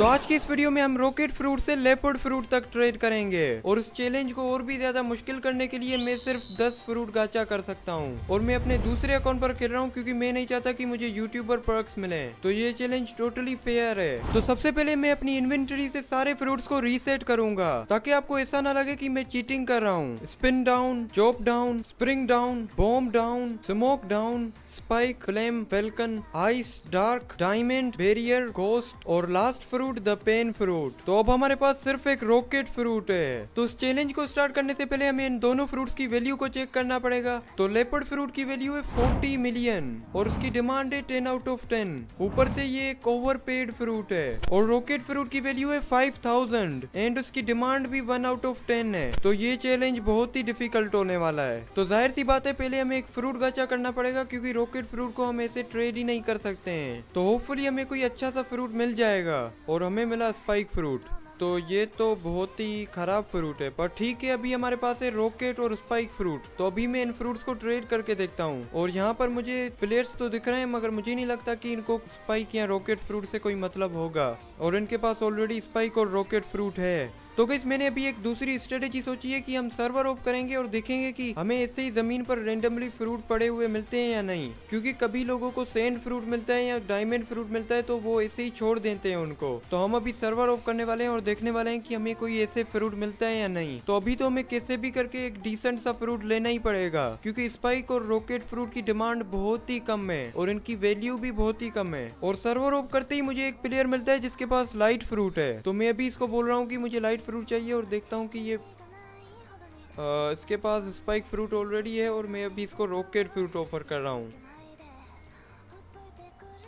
तो आज की इस वीडियो में हम रॉकेट फ्रूट से लेपर्ड फ्रूट तक ट्रेड करेंगे और उस चैलेंज को और भी ज्यादा मुश्किल करने के लिए मैं सिर्फ 10 फ्रूट गाचा कर सकता हूँ और मैं अपने दूसरे अकाउंट पर खेल रहा हूँ क्योंकि मैं नहीं चाहता कि मुझे यूट्यूबर पर्क्स मिले तो ये चैलेंज टोटली फेयर है तो सबसे पहले मैं अपनी इन्वेंट्री से सारे फ्रूट को रीसेट करूंगा ताकि आपको ऐसा ना लगे की मैं चीटिंग कर रहा हूँ spin down chop down spring down bomb down smoke down spike flame falcon ice dark diamond barrier ghost और last fruit fruit the pain fruit तो अब हमारे पास सिर्फ एक रॉकेट फ्रूट है तो उस चैलेंज को स्टार्ट करने से पहले हमें इन दोनों फ्रूट्स की वैल्यू को चेक करना पड़ेगा तो लेपर्ड फ्रूट की वैल्यू है फोर्टी मिलियन और उसकी डिमांड है टेन आउट ऑफ टेन ऊपर से ये एक ओवर पेड फ्रूट है और रॉकेट फ्रूट की वैल्यू है 5000 एंड उसकी डिमांड भी वन आउट ऑफ टेन है तो ये चैलेंज बहुत ही डिफिकल्ट होने वाला है तो जाहिर सी बात है पहले हमें एक फ्रूट गाचा करना पड़ेगा क्योंकि रॉकेट फ्रूट को हम ऐसे ट्रेड ही नहीं कर सकते हैं तो होपफुली हमें कोई अच्छा सा फ्रूट मिल जाएगा और और हमें मिला स्पाइक फ्रूट तो ये तो बहुत ही ख़राब फ्रूट है पर ठीक है अभी हमारे पास है रॉकेट और स्पाइक फ्रूट तो अभी मैं इन फ्रूट्स को ट्रेड करके देखता हूँ और यहाँ पर मुझे प्लेयर्स तो दिख रहे हैं मगर मुझे नहीं लगता कि इनको स्पाइक या रॉकेट फ्रूट से कोई मतलब होगा और इनके पास ऑलरेडी स्पाइक और रॉकेट फ्रूट है तो गई मैंने अभी एक दूसरी स्ट्रेटेजी सोची है कि हम सर्वर ऑफ करेंगे और देखेंगे कि हमें ऐसे ही जमीन पर रेंडमली फ्रूट पड़े हुए मिलते हैं या नहीं क्योंकि कभी लोगों को सेंड फ्रूट मिलता है या डायमंड फ्रूट मिलता है तो वो ऐसे ही छोड़ देते हैं उनको तो हम अभी सर्वर ऑफ करने वाले हैं और देखने वाले हैं की हमें कोई ऐसे फ्रूट मिलता है या नहीं तो अभी तो हमें कैसे भी करके एक डिसेंट सा फ्रूट लेना ही पड़ेगा क्योंकि स्पाइक और रॉकेट फ्रूट की डिमांड बहुत ही कम है और इनकी वैल्यू भी बहुत ही कम है और सर्वर ऑफ करते ही मुझे एक प्लेयर मिलता है जिसके पास लाइट फ्रूट है तो मैं अभी इसको बोल रहा हूँ की मुझे लाइट वाइट फ्रूट चाहिए और देखता हूँ कि ये आ, इसके पास स्पाइक फ्रूट ऑलरेडी है और मैं अभी इसको रॉकेट फ्रूट ऑफर कर रहा हूँ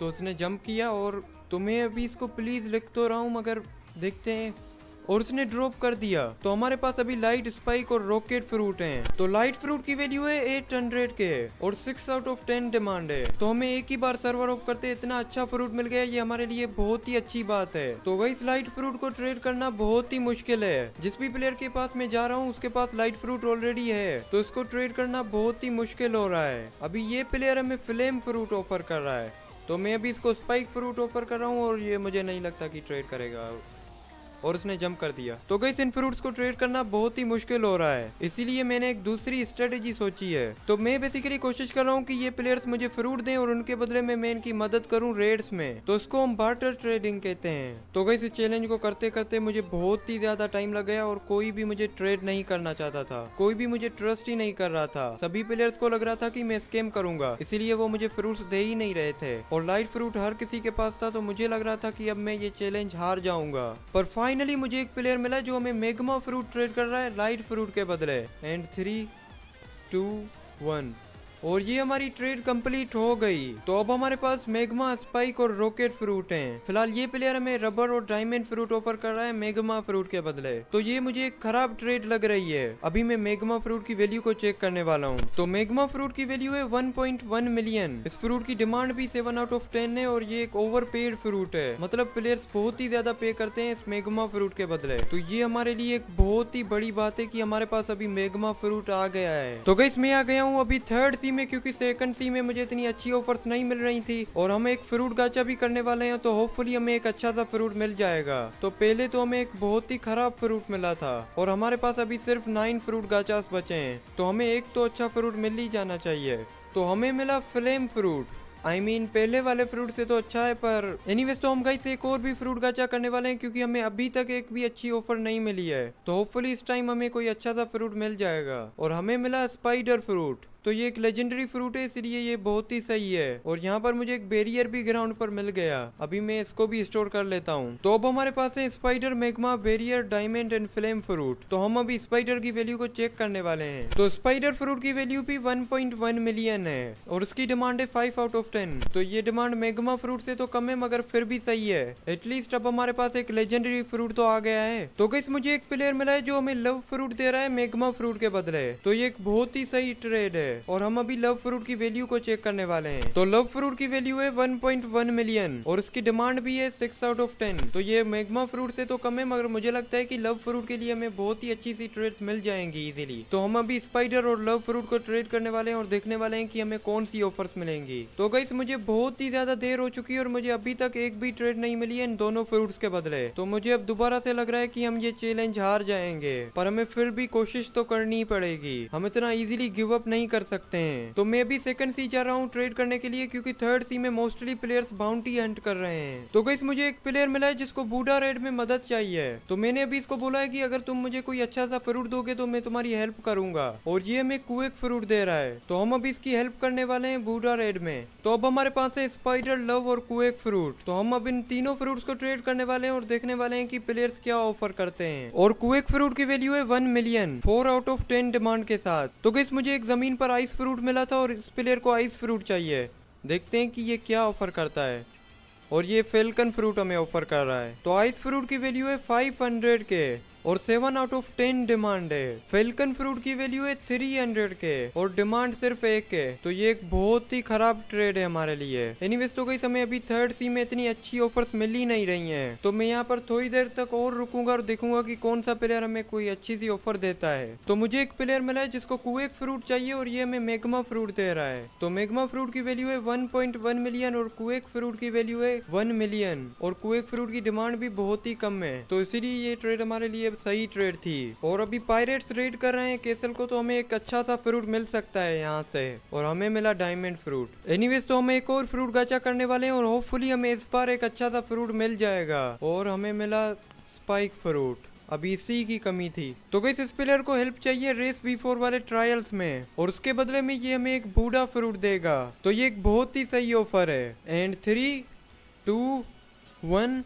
तो उसने जंप किया और तुम्हें अभी इसको प्लीज़ लिख तो रहा हूँ मगर देखते हैं और उसने ड्रॉप कर दिया तो हमारे पास अभी लाइट स्पाइक और रॉकेट फ्रूट हैं तो लाइट फ्रूट की वैल्यू है एट हंड्रेड के और six out of ten demand है तो हमें एक ही बार सर्वर ऑफ करते इतना अच्छा फ्रूट मिल गया ये हमारे लिए बहुत ही अच्छी बात है तो वही लाइट फ्रूट को ट्रेड करना बहुत ही मुश्किल है जिस भी प्लेयर के पास मैं जा रहा हूँ उसके पास लाइट फ्रूट ऑलरेडी है तो इसको ट्रेड करना बहुत ही मुश्किल हो रहा है अभी ये प्लेयर हमें फ्लेम फ्रूट ऑफर कर रहा है तो मैं अभी इसको स्पाइक फ्रूट ऑफर कर रहा हूँ और ये मुझे नहीं लगता कि ट्रेड करेगा और उसने जम कर दिया तो गई इन फ्रूट्स को ट्रेड करना बहुत ही मुश्किल हो रहा है इसीलिए मैंने एक दूसरी स्ट्रेटेजी सोची है तो मैं बेसिकली कोशिश कर रहा हूँ की ये प्लेयर्स मुझे फ्रूट दे और उनके बदले में मैं इनकी मदद करूँ रेड्स में तो उसको हम बार्टर ट्रेडिंग कहते हैं तो गई इस चैलेंज को करते करते मुझे बहुत ही ज्यादा टाइम लग गया और कोई भी मुझे ट्रेड नहीं करना चाहता था कोई भी मुझे ट्रस्ट ही नहीं कर रहा था सभी प्लेयर्स को लग रहा था कि मैं स्कैम करूंगा इसीलिए वो मुझे फ्रूट्स दे ही नहीं रहे थे और लाइट फ्रूट हर किसी के पास था तो मुझे लग रहा था कि अब मैं ये चैलेंज हार जाऊंगा पर फाइन फाइनली मुझे एक प्लेयर मिला जो हमें मेगमा फ्रूट ट्रेड कर रहा है लाइट फ्रूट के बदले एंड थ्री टू वन और ये हमारी ट्रेड कंप्लीट हो गई तो अब हमारे पास मेघमा स्पाइक और रॉकेट फ्रूट हैं फिलहाल ये प्लेयर हमें रबर और डायमंड फ्रूट ऑफर कर रहा है मेघमा फ्रूट के बदले तो ये मुझे एक खराब ट्रेड लग रही है अभी मैं मेघमा फ्रूट की वैल्यू को चेक करने वाला हूँ तो मेघमा फ्रूट की वैल्यू है वन मिलियन इस फ्रूट की डिमांड भी सेवन आउट ऑफ टेन है और ये एक ओवर पेड फ्रूट है मतलब प्लेयर्स बहुत ही ज्यादा पे करते हैं इस मेघमा फ्रूट के बदले तो ये हमारे लिए एक बहुत ही बड़ी बात है की हमारे पास अभी मेघमा फ्रूट आ गया है तो कई मैं आ गया हूँ अभी थर्ड सी सी में क्योंकि सेकंड सी में मुझे इतनी अच्छी ऑफर्स नहीं मिल रही थी और हम एक फ्रूट गाचा भी करने वाले हैं तो होपफुली हमें एक अच्छा सा फ्रूट मिल जाएगा तो पहले तो हमें एक बहुत ही खराब फ्रूट मिला था और हमारे पास अभी सिर्फ नाइन फ्रूट गाचास बचे हैं तो हमें एक तो अच्छा फ्रूट मिल ही जाना चाहिए तो हमें मिला flame fruit I I mean mean, पहले वाले फ्रूट से तो अच्छा है पर एनीवेज तो हम गई गाइस एक और भी फ्रूट गाचा करने वाले हैं क्योंकि हमें अभी तक एक भी अच्छी ऑफर नहीं मिली है तो होपफुली इस टाइम हमें कोई अच्छा सा फ्रूट मिल जाएगा और हमें मिला स्पाइडर फ्रूट तो ये एक लेजेंडरी फ्रूट है इसलिए ये बहुत ही सही है और यहाँ पर मुझे एक बेरियर भी ग्राउंड पर मिल गया अभी मैं इसको भी स्टोर कर लेता हूँ तो अब हमारे पास है spider magma barrier diamond and flame fruit तो हम अभी स्पाइडर की वैल्यू को चेक करने वाले हैं तो स्पाइडर फ्रूट की वैल्यू भी 1.1 मिलियन है और उसकी डिमांड है फाइव आउट ऑफ टेन तो ये डिमांड मेगमा फ्रूट से तो कम है मगर फिर भी सही है एटलीस्ट अब हमारे पास एक लेजेंडरी फ्रूट तो आ गया है तो कैसे मुझे एक प्लेयर मिला है जो हमें लव फ्रूट दे रहा है मेगमा फ्रूट के बदले तो ये एक बहुत ही सही ट्रेड है और हम अभी लव फ्रूट की वैल्यू को चेक करने वाले हैं तो लव फ्रूट की वैल्यू है 1.1 मिलियन और उसकी डिमांड भी है सिक्स आउट ऑफ टेन तो ये मैग्मा फ्रूट से तो कम है मगर मुझे लगता है की लव फ्रूट के लिए हमें बहुत ही अच्छी सी ट्रेड मिल जाएंगी इजिली तो हम अभी स्पाइडर और लव फ्रूट को ट्रेड करने वाले हैं और देखने वाले हैं की हमें कौन सी ऑफर्स मिलेंगी तो गई मुझे बहुत ही ज्यादा देर हो चुकी है और मुझे अभी तक एक भी ट्रेड नहीं मिली है इन दोनों फ्रूट्स के बदले तो मुझे अब दोबारा से लग रहा है कि हम ये चैलेंज हार जाएंगे पर हमें फिर भी कोशिश तो करनी पड़ेगी हम इतना इजीली गिव अप नहीं कर कर सकते हैं तो मैं भी सेकंड सी जा रहा हूँ ट्रेड करने के लिए क्योंकि थर्ड सी में मोस्टली प्लेयर्स बाउंटी हंट कर रहे हैं तो गई मुझे एक प्लेयर मिला है जिसको बूढ़ा रेड में मदद चाहिए तो मैंने अभी इसको बोला है की अगर तुम मुझे कोई अच्छा सा फ्रूट दोगे तो मैं तुम्हारी हेल्प करूंगा और ये हमें कुएक फ्रूट दे रहा है तो हम अभी इसकी हेल्प करने वाले है बूढ़ा रेड में तो अब हमारे पास है स्पाइडर लव और कुएक फ्रूट तो हम अब इन तीनों फ्रूट को ट्रेड करने वाले हैं और देखने वाले हैं कि प्लेयर्स क्या ऑफर करते हैं और कुएक फ्रूट की वैल्यू है one million four out of ten demand के साथ तो किस मुझे एक जमीन पर आइस फ्रूट मिला था और इस प्लेयर को आइस फ्रूट चाहिए देखते हैं कि ये क्या ऑफर करता है और ये फेलकन फ्रूट हमें ऑफर कर रहा है तो आइस फ्रूट की वैल्यू है 500 के और seven out of ten demand है फेल्कन फ्रूट की वैल्यू है थ्री हंड्रेड के और डिमांड सिर्फ एक के तो ये एक बहुत ही खराब ट्रेड है हमारे लिए एनीवेज तो कई समय अभी थर्ड सी में इतनी अच्छी ऑफर्स मिल ही नहीं रही है तो मैं यहाँ पर थोड़ी देर तक और रुकूंगा और देखूंगा की कौन सा प्लेयर हमें कोई अच्छी सी ऑफर देता है तो मुझे एक प्लेयर मिला है जिसको कुएक फ्रूट चाहिए और ये हमें मेगमा फ्रूट दे रहा है तो मेगमा फ्रूट की वैल्यू है वन मिलियन और कुएक फ्रूट की वैल्यू है वन मिलियन और कुएक फ्रूट की डिमांड भी बहुत ही कम है तो इसीलिए ये ट्रेड हमारे लिए सही ट्रेड थी और अभी पायरेट्स रेड कर रहे हैं केसल को तो हमें एक अच्छा सा फ्रूट मिल सकता है यहाँ से और हमें मिला डायमंड फ्रूट एनीवेज तो हमें एक और फ्रूट गाचा करने वाले हैं और होपफुली हमें इस बार एक अच्छा सा फ्रूट मिल जाएगा और हमें मिला स्पाइक फ्रूट अभी इसी की कमी थी तो गई इस प्लेयर को हेल्प चाहिए रेस बी फोर वाले ट्रायल्स में और उसके बदले में ये हमें एक बूढ़ा फ्रूट देगा तो ये एक बहुत ही सही ऑफर है एंड थ्री टू वन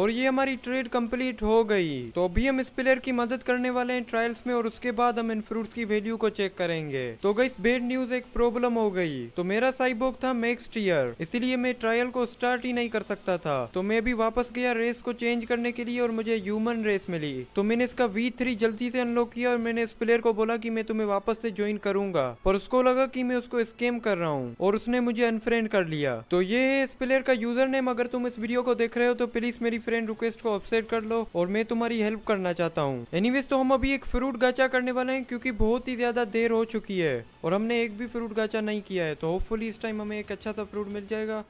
और ये हमारी ट्रेड कंप्लीट हो गई तो अभी हम इस प्लेयर की मदद करने वाले हैं ट्रायल्स में और उसके बाद हम इन फ्रूट्स की वैल्यू को चेक करेंगे तो गई बेड न्यूज एक प्रॉब्लम हो गई तो मेरा साइबोक था नेक्स्ट ईयर इसलिए मैं ट्रायल को स्टार्ट ही नहीं कर सकता था तो मैं भी वापस गया रेस को चेंज करने के लिए और मुझे ह्यूमन रेस मिली तो मैंने इसका वी थ्री जल्दी से अनलॉक किया और मैंने इस प्लेयर को बोला की मैं तुम्हें वापस से ज्वाइन करूंगा पर उसको लगा की मैं उसको स्केम कर रहा हूँ और उसने मुझे अनफ्रेंड कर लिया तो ये है इस प्लेयर का यूजर नेम अगर तुम इस वीडियो को देख रहे हो तो प्लीज मेरी फ्रेंड रिक्वेस्ट को अपसेट कर लो और मैं तुम्हारी हेल्प करना चाहता हूँ एनीवेज तो हम अभी एक फ्रूट गाचा करने वाले हैं क्योंकि बहुत ही ज्यादा देर हो चुकी है और हमने एक भी फ्रूट गाचा नहीं किया है तो होपफुली इस टाइम हमें एक अच्छा सा फ्रूट मिल जाएगा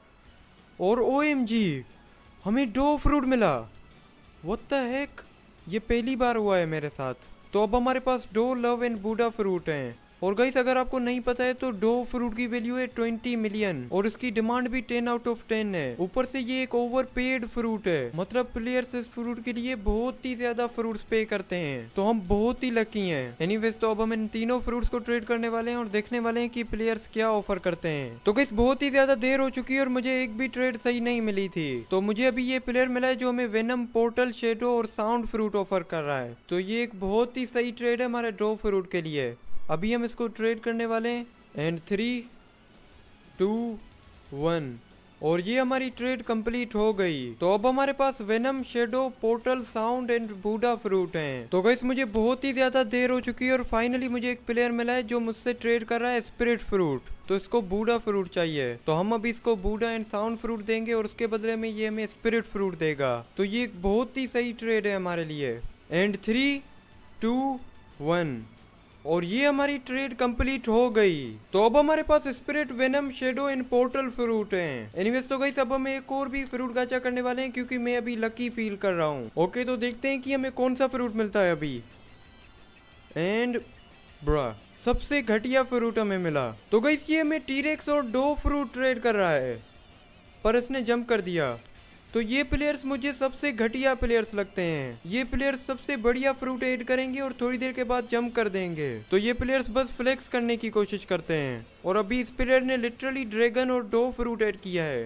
और ओ हमें दो फ्रूट मिला वत हैक ये पहली बार हुआ है मेरे साथ तो अब हमारे पास दो लव एंड बूढ़ा फ्रूट हैं और गाइस अगर आपको नहीं पता है तो डो फ्रूट की वैल्यू है ट्वेंटी मिलियन और इसकी डिमांड भी टेन आउट ऑफ टेन है ऊपर से ये एक ओवर पेड फ्रूट है मतलब प्लेयर्स इस फ्रूट के लिए बहुत ही ज्यादा फ्रूट्स पे करते हैं तो हम बहुत ही लकी हैं एनीवेज तो अब हम इन तीनों फ्रूट्स को ट्रेड करने वाले हैं और देखने वाले हैं की प्लेयर्स क्या ऑफर करते हैं तो गाइस बहुत ही ज्यादा देर हो चुकी है और मुझे एक भी ट्रेड सही नहीं मिली थी तो मुझे अभी ये प्लेयर मिला है जो हमें वेनम पोर्टल शेडो और साउंड फ्रूट ऑफर कर रहा है तो ये एक बहुत ही सही ट्रेड है हमारे ड्रो फ्रूट के लिए अभी हम इसको ट्रेड करने वाले हैं एंड थ्री टू वन और ये हमारी ट्रेड कंप्लीट हो गई तो अब हमारे पास venom shadow portal sound and Buddha fruit हैं तो गई मुझे बहुत ही ज्यादा देर हो चुकी है और फाइनली मुझे एक प्लेयर मिला है जो मुझसे ट्रेड कर रहा है स्पिरिट फ्रूट तो इसको बूढ़ा फ्रूट चाहिए तो हम अभी इसको बूढ़ा एंड साउंड फ्रूट देंगे और उसके बदले में ये हमें स्पिरिट फ्रूट देगा तो ये एक बहुत ही सही ट्रेड है हमारे लिए एंड थ्री टू वन और ये हमारी ट्रेड कंप्लीट हो गई तो अब हमारे पास spirit venom shadow in portal fruit है एनिवेज तो गई अब हम एक और भी फ्रूट गाचा करने वाले हैं क्योंकि मैं अभी लकी फील कर रहा हूँ ओके तो देखते हैं कि हमें कौन सा फ्रूट मिलता है अभी एंड ब्रा सबसे घटिया फ्रूट हमें मिला तो गई ये हमें टीरेक्स और डो फ्रूट ट्रेड कर रहा है पर इसने जंप कर दिया तो ये प्लेयर्स मुझे सबसे घटिया प्लेयर्स लगते हैं ये प्लेयर्स सबसे बढ़िया फ्रूट एड करेंगे और थोड़ी देर के बाद जंप कर देंगे तो ये प्लेयर्स बस फ्लेक्स करने की कोशिश करते हैं और अभी इस प्लेयर ने लिटरली ड्रैगन और डो फ्रूट एड किया है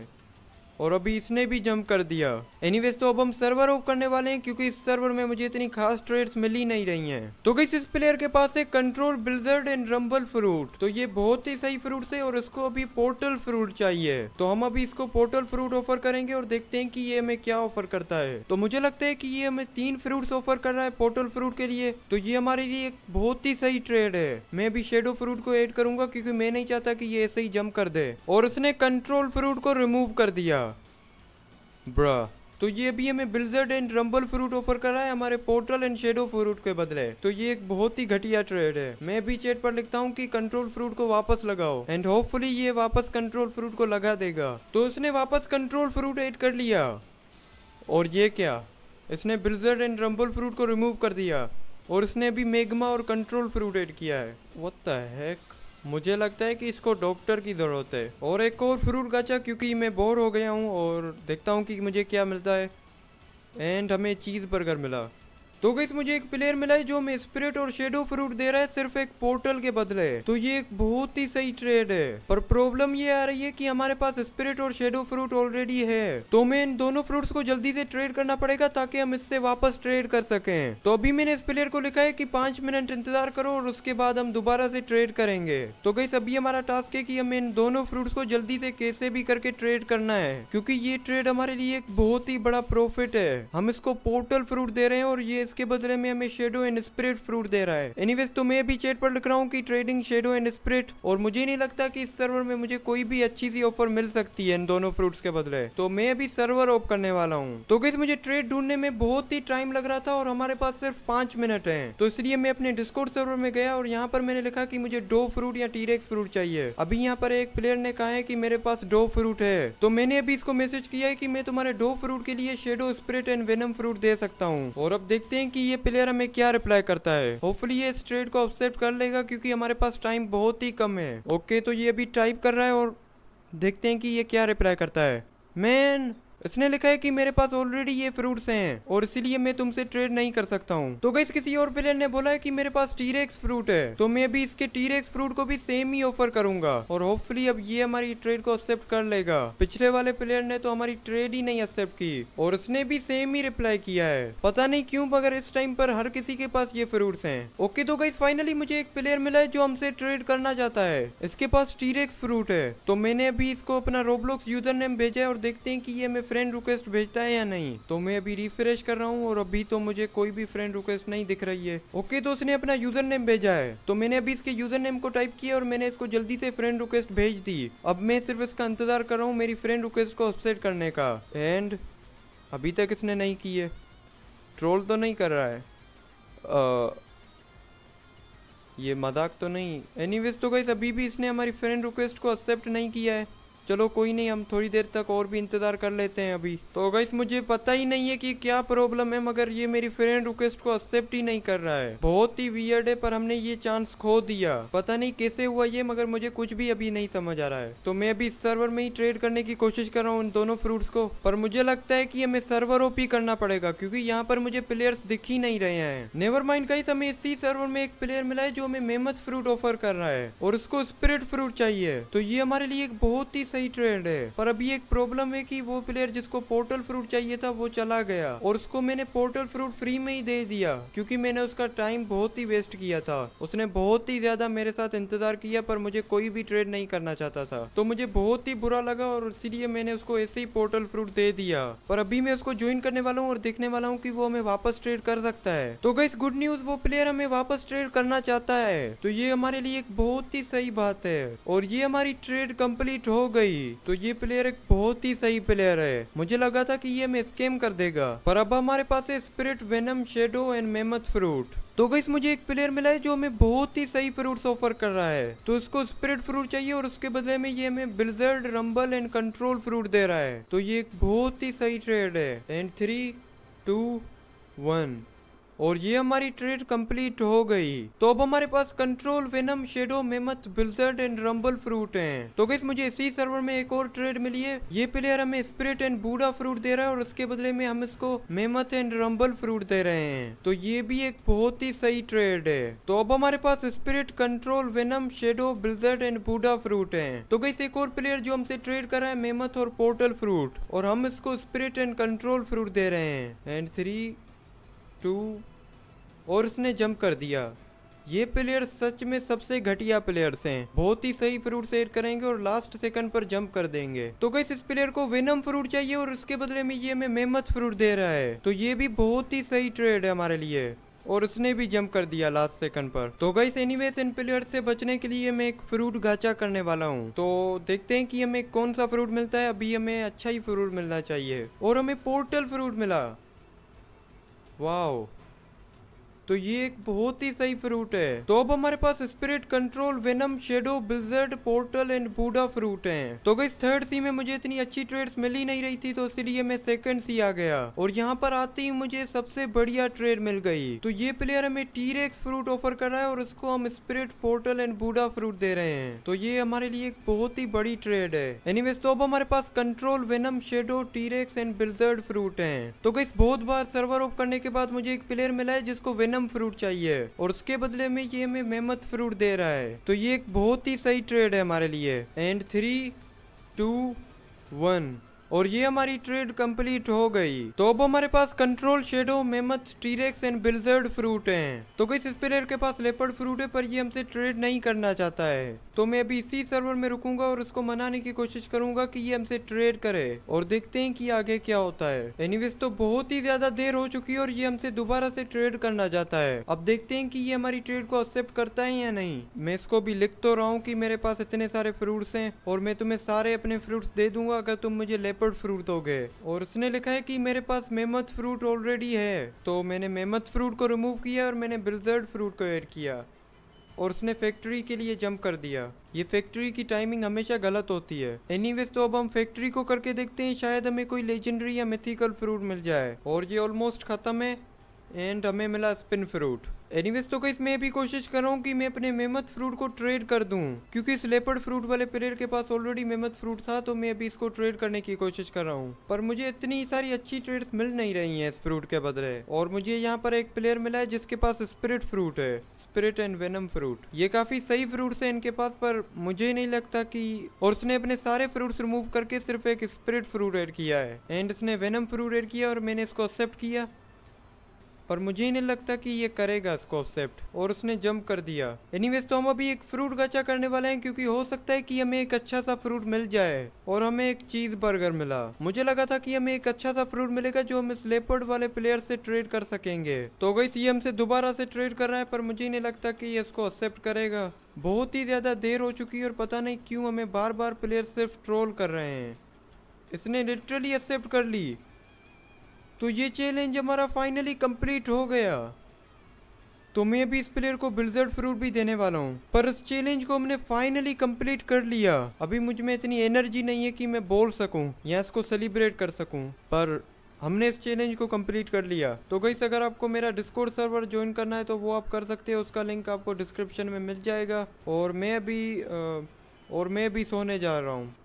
और अभी इसने भी जंप कर दिया एनी तो अब हम सर्वर ऑफ करने वाले हैं क्योंकि इस सर्वर में मुझे इतनी खास ट्रेड्स मिल ही नहीं रही हैं तो किस इस प्लेयर के पास है control blizzard and rumble fruit तो ये बहुत ही सही फ्रूट है और इसको अभी पोर्टल फ्रूट चाहिए तो हम अभी इसको पोर्टल फ्रूट ऑफर करेंगे और देखते हैं की ये हमें क्या ऑफर करता है तो मुझे लगता है की ये हमें तीन फ्रूट ऑफर कर रहा है पोर्टल फ्रूट के लिए तो ये हमारे लिए एक बहुत ही सही ट्रेड है मैं अभी शेडो फ्रूट को एड करूंगा क्यूँकी मैं नहीं चाहता की ये ऐसे ही जम्प कर दे और उसने कंट्रोल फ्रूट को रिमूव कर दिया ब्रा तो ये अभी हमें blizzard and rumble fruit offer कर रहा है हमारे पोर्टल एंड शेडो फ्रूट के बदले तो ये एक बहुत ही घटिया ट्रेड है मैं भी चैट पर लिखता हूँ कि कंट्रोल फ्रूट को वापस लगाओ एंड होपफुली ये वापस कंट्रोल फ्रूट को लगा देगा तो इसने वापस कंट्रोल फ्रूट एड कर लिया और ये क्या इसने बिल्जर्ड एंड रंबल फ्रूट को रिमूव कर दिया और इसने अभी मेगमा और कंट्रोल फ्रूट एड किया है वत है मुझे लगता है कि इसको डॉक्टर की ज़रूरत है और एक और फ्रूट गाचा क्योंकि मैं बोर हो गया हूँ और देखता हूँ कि मुझे क्या मिलता है एंड हमें चीज़ बर्गर मिला तो गई मुझे एक प्लेयर मिला है जो हमें स्प्रिट और शेडो फ्रूट दे रहा है सिर्फ एक पोर्टल के बदले तो ये एक बहुत ही सही ट्रेड है पर प्रॉब्लम ये आ रही है कि हमारे पास स्प्रिट और शेडो फ्रूट ऑलरेडी है तो हमें इन दोनों फ्रूट्स को जल्दी से ट्रेड करना पड़ेगा ताकि हम इससे वापस ट्रेड कर सके तो अभी मैंने इस प्लेयर को लिखा है की पांच मिनट इंतजार करो और उसके बाद हम दोबारा से ट्रेड करेंगे तो गई अभी हमारा टास्क है की हमें इन दोनों फ्रूट को जल्दी से कैसे भी करके ट्रेड करना है क्योंकि ये ट्रेड हमारे लिए एक बहुत ही बड़ा प्रॉफिट है हम इसको पोर्टल फ्रूट दे रहे हैं और ये इसके बदले में हमें शेडो एंड स्प्रिट फ्रूट दे रहा है एनीवेज तो मैं भी चैट पर लिख रहा हूँ कि ट्रेडिंग शेडो एंड स्प्रिट और मुझे नहीं लगता कि इस सर्वर में मुझे कोई भी अच्छी सी ऑफर मिल सकती है इन दोनों फ्रूट के बदले तो मैं अभी सर्वर ऑफ करने वाला हूँ तो किस मुझे ट्रेड ढूंढने में बहुत ही टाइम लग रहा था और हमारे पास सिर्फ पांच मिनट है तो इसलिए मैं अपने डिस्कोर्ट सर्वर में गया और यहाँ पर मैंने लिखा की मुझे डो फ्रूट या टीरेक्स फ्रूट चाहिए अभी यहाँ पर एक प्लेयर ने कहा है की मेरे पास डो फ्रूट है तो मैंने अभी इसको मैसेज किया है की मैं तुम्हारे डो फ्रूट के लिए shadow spirit and venom fruit दे सकता हूँ और अब देखते हैं हैं कि ये प्लेयर हमें क्या रिप्लाई करता है होपफुली ये इस ट्रेड को ऑब्सेप्ट कर लेगा क्योंकि हमारे पास टाइम बहुत ही कम है ओके तो ये अभी टाइप कर रहा है और देखते हैं कि ये क्या रिप्लाई करता है मैन इसने लिखा है कि मेरे पास ऑलरेडी ये फ्रूट्स हैं और इसलिए मैं तुमसे ट्रेड नहीं कर सकता हूँ तो गई किसी और प्लेयर ने बोला है कि मेरे पास टीरेक्स फ्रूट है तो मैं भी इसके टीरेक्स फ्रूट को भी सेम ही ऑफर करूंगा और होपफुली अब ये हमारी ट्रेड को एक्सेप्ट कर लेगा पिछले वाले प्लेयर ने तो हमारी ट्रेड ही नहीं एक्सेप्ट की और उसने भी सेम ही रिप्लाई किया है पता नहीं क्यूँ मगर इस टाइम पर हर किसी के पास ये फ्रूट है ओके तो गई फाइनली मुझे एक प्लेयर मिला है जो हमसे ट्रेड करना चाहता है इसके पास टीरेक्स फ्रूट है तो मैंने अभी इसको अपना रोबलॉक्स यूजर नेम भेजा है और देखते हैं की ये मैं फ्रेंड रिक्वेस्ट भेजता है या नहीं तो मैं अभी रिफ्रेश कर रहा हूँ और अभी तो मुझे कोई भी फ्रेंड रिक्वेस्ट नहीं दिख रही है ओके तो उसने अपना यूजर नेम भेजा है तो मैंने अभी इसके यूजर नेम को टाइप किया और मैंने इसको जल्दी से फ्रेंड रिक्वेस्ट भेज दी अब मैं सिर्फ इसका इंतजार कर रहा हूँ मेरी फ्रेंड रिक्वेस्ट को अपसेट करने का एंड अभी तक इसने नहीं की है ट्रोल तो नहीं कर रहा है आ, ये मजाक तो नहीं एनीवेज तो कहीं अभी भी इसने हमारी फ्रेंड रिक्वेस्ट को एक्सेप्ट नहीं किया है चलो कोई नहीं हम थोड़ी देर तक और भी इंतज़ार कर लेते हैं अभी तो इस मुझे पता ही नहीं है कि क्या प्रॉब्लम है मगर ये मेरी फ्रेंड रिक्वेस्ट को एक्सेप्ट ही नहीं कर रहा है बहुत ही वियर्ड है पर हमने ये चांस खो दिया पता नहीं कैसे हुआ ये मगर मुझे कुछ भी अभी नहीं समझ आ रहा है तो मैं अभी इस सर्वर में ही ट्रेड करने की कोशिश कर रहा हूँ उन दोनों फ्रूट्स को पर मुझे लगता है की हमें सर्वर ओपी करना पड़ेगा क्योंकि यहाँ पर मुझे प्लेयर्स दिख ही नहीं रहे हैं नेवर माइंड कई हमें इसी सर्वर में एक प्लेयर मिला है जो हमें मेहमत फ्रूट ऑफर कर रहा है और उसको स्पिरिट फ्रूट चाहिए तो ये हमारे लिए एक बहुत ही सही ट्रेड है पर अभी एक प्रॉब्लम है कि वो प्लेयर जिसको पोर्टल फ्रूट चाहिए था वो चला गया और उसको मैंने पोर्टल फ्रूट फ्री में ही दे दिया क्योंकि मैंने उसका टाइम बहुत ही वेस्ट किया था उसने बहुत ही ज्यादा मेरे साथ इंतजार किया पर मुझे कोई भी ट्रेड नहीं करना चाहता था तो मुझे बहुत ही बुरा लगा और इसीलिए मैंने उसको ऐसे ही पोर्टल फ्रूट दे दिया पर अभी मैं उसको ज्वाइन करने वाला हूँ और देखने वाला हूँ की वो हमें वापस ट्रेड कर सकता है तो गई गुड न्यूज वो प्लेयर हमें वापस ट्रेड करना चाहता है तो ये हमारे लिए एक बहुत ही सही बात है और ये हमारी ट्रेड कंप्लीट हो गई गई तो ये प्लेयर एक बहुत ही सही प्लेयर है मुझे लगा था कि ये हमें स्केम कर देगा पर अब हमारे पास है spirit venom shadow and mammoth fruit तो गई मुझे एक प्लेयर मिला है जो हमें बहुत ही सही फ्रूट्स ऑफर कर रहा है तो उसको स्पिरिट फ्रूट चाहिए और उसके बदले में ये हमें blizzard rumble and control fruit दे रहा है तो ये एक बहुत ही सही ट्रेड है एंड थ्री टू वन और ये हमारी ट्रेड कंप्लीट हो गई तो अब हमारे पास control venom shadow mammoth blizzard and rumble fruit हैं तो गैस मुझे इसी सर्वर में एक और ट्रेड मिली है ये प्लेयर हमें स्प्रिट एंड बूढ़ा फ्रूट दे रहा है और उसके बदले में हम इसको मेमथ एंड रंबल फ्रूट दे रहे हैं तो ये भी एक बहुत ही सही ट्रेड है तो अब हमारे पास spirit control venom shadow blizzard and Buddha fruit है तो गैस एक और प्लेयर जो हमसे ट्रेड कर रहा है मेमथ और पोर्टल फ्रूट और हम इसको स्प्रिट एंड कंट्रोल फ्रूट दे रहे हैं एंड थ्री टू और उसने जंप कर दिया ये प्लेयर सच में सबसे घटिया प्लेयर्स हैं बहुत ही सही फ्रूट शेयर करेंगे और लास्ट सेकंड पर जंप कर देंगे तो गई इस प्लेयर को वेनम फ्रूट चाहिए और उसके बदले में ये हमें मेहमत फ्रूट दे रहा है तो ये भी बहुत ही सही ट्रेड है हमारे लिए और उसने भी जंप कर दिया लास्ट सेकंड पर तो गई एनीवेज इन प्लेयर से बचने के लिए मैं एक फ्रूट गाचा करने वाला हूँ तो देखते हैं कि हमें कौन सा फ्रूट मिलता है अभी हमें अच्छा ही फ्रूट मिलना चाहिए और हमें पोर्टल फ्रूट मिला वाह तो ये एक बहुत ही सही फ्रूट है तो अब हमारे पास spirit control venom shadow blizzard portal and Buddha fruit है तो गई थर्ड सी में मुझे इतनी अच्छी ट्रेड मिल ही नहीं रही थी तो इसलिए मैं सेकंड सी आ गया और यहाँ पर आते ही मुझे सबसे बढ़िया ट्रेड मिल गई तो ये प्लेयर हमें टीरेक्स फ्रूट ऑफर कर रहा है और उसको हम spirit portal and Buddha fruit दे रहे हैं तो ये हमारे लिए एक बहुत ही बड़ी ट्रेड है एनीवेज तो अब हमारे पास control venom shadow T rex and blizzard fruit है तो गई बहुत बार सर्वर ऑफ करने के बाद मुझे एक प्लेयर मिला है जिसको वेनम प्लेटिनम फ्रूट चाहिए और उसके बदले में ये हमें मेहमत फ्रूट दे रहा है तो ये एक बहुत ही सही ट्रेड है हमारे लिए एंड थ्री टू वन और ये हमारी ट्रेड कंप्लीट हो गई तो अब हमारे पास control shadow mammoth T rex and blizzard fruit हैं तो किस इस के पास लेपर्ड फ्रूट है पर ये हमसे ट्रेड नहीं करना चाहता है तो मैं अभी इसी सर्वर में रुकूंगा और उसको मनाने की कोशिश करूंगा कि ये हमसे ट्रेड करे और देखते हैं कि आगे क्या होता है एनीवेज तो बहुत ही ज्यादा देर हो चुकी है और ये हमसे दोबारा से ट्रेड करना चाहता है अब देखते हैं कि ये हमारी ट्रेड को एक्सेप्ट करता है या नहीं मैं इसको भी लिख तो रहा हूँ की मेरे पास इतने सारे फ्रूट्स है और मैं तुम्हें सारे अपने फ्रूट्स दे दूंगा अगर तुम मुझे लेपर लेपर्ड फ्रूट हो गए और उसने लिखा है कि मेरे पास मेमथ फ्रूट ऑलरेडी है तो मैंने मेमथ फ्रूट को रिमूव किया और मैंने ब्रिजर्ड फ्रूट को ऐड किया और उसने फैक्ट्री के लिए जंप कर दिया ये फैक्ट्री की टाइमिंग हमेशा गलत होती है एनीवेज तो अब हम फैक्ट्री को करके देखते हैं शायद हमें कोई लेजेंडरी या मिथिकल फ्रूट मिल जाए और ये ऑलमोस्ट ख़त्म है एंड हमें मिला स्पिन फ्रूट एनीवेज तो कहीं मैं भी कोशिश कर रहा हूँ कि मैं अपने मेमत फ्रूट को ट्रेड कर दूँ क्योंकि इस फ्रूट वाले प्लेयर के पास ऑलरेडी मेमत फ्रूट था तो मैं अभी इसको ट्रेड करने की कोशिश कर रहा हूँ पर मुझे इतनी सारी अच्छी ट्रेड मिल नहीं रही है इस फ्रूट के बदले और मुझे यहाँ पर एक प्लेयर मिला है जिसके पास स्पिरिट फ्रूट है स्पिरिट एंड वेनम फ्रूट ये काफी सही फ्रूट है इनके पास पर मुझे नहीं लगता की और उसने अपने सारे फ्रूट रिमूव करके सिर्फ एक स्पिरिट फ्रूट एड किया है एंड इसने वेनम फ्रूट एड किया और मैंने इसको एक्सेप्ट किया पर मुझे ही नहीं लगता कि ये करेगा इसको एक्सेप्ट और उसने जंप कर दिया एनीवेज तो हम अभी एक फ्रूट गचा करने वाले हैं क्योंकि हो सकता है कि हमें एक अच्छा सा फ्रूट मिल जाए और हमें एक चीज बर्गर मिला मुझे लगा था कि हमें एक अच्छा सा फ्रूट मिलेगा जो हम इस लेपर्ड वाले प्लेयर से ट्रेड कर सकेंगे तो गई सी हमसे दोबारा से ट्रेड कर रहा है पर मुझे नहीं लगता कि ये इसको एक्सेप्ट करेगा बहुत ही ज़्यादा देर हो चुकी है और पता नहीं क्यों हमें बार बार प्लेयर सिर्फ ट्रोल कर रहे हैं इसने लिटरली एक्सेप्ट कर ली तो ये चैलेंज हमारा फाइनली कंप्लीट हो गया तो मैं भी इस प्लेयर को बिल्जर्ड फ्रूट भी देने वाला हूँ पर इस चैलेंज को हमने फाइनली कंप्लीट कर लिया अभी मुझ में इतनी एनर्जी नहीं है कि मैं बोल सकूँ या इसको सेलिब्रेट कर सकूँ पर हमने इस चैलेंज को कंप्लीट कर लिया तो गई अगर आपको मेरा डिस्कोर्ड सर्वर ज्वाइन करना है तो वो आप कर सकते हो उसका लिंक आपको डिस्क्रिप्शन में मिल जाएगा और मैं अभी आ, और मैं भी सोने जा रहा हूँ